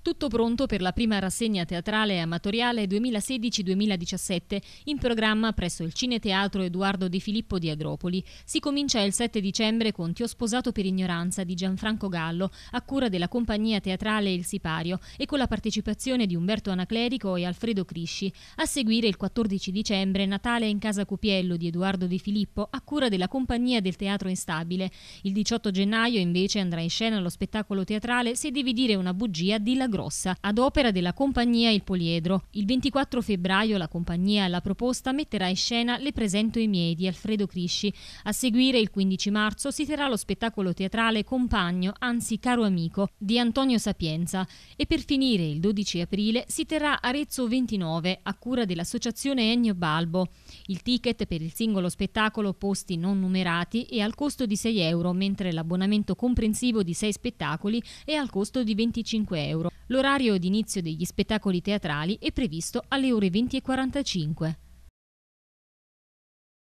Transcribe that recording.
Tutto pronto per la prima rassegna teatrale amatoriale 2016-2017 in programma presso il Cineteatro Edoardo De Filippo di Agropoli. Si comincia il 7 dicembre con Ti ho sposato per ignoranza di Gianfranco Gallo, a cura della compagnia teatrale Il Sipario e con la partecipazione di Umberto Anaclerico e Alfredo Crisci. A seguire il 14 dicembre Natale in casa Cupiello di Edoardo De Filippo, a cura della compagnia del Teatro Instabile. Il 18 gennaio invece andrà in scena lo spettacolo teatrale Se devi dire una bugia di La Grossa ad opera della compagnia Il Poliedro. Il 24 febbraio la compagnia alla proposta metterà in scena Le presento i miei di Alfredo Crisci. A seguire il 15 marzo si terrà lo spettacolo teatrale Compagno, anzi caro amico, di Antonio Sapienza e per finire il 12 aprile si terrà Arezzo 29 a cura dell'associazione Ennio Balbo. Il ticket per il singolo spettacolo posti non numerati è al costo di 6 euro, mentre l'abbonamento comprensivo di 6 spettacoli è al costo di 25 euro. L'orario di inizio degli spettacoli teatrali è previsto alle ore 20.45.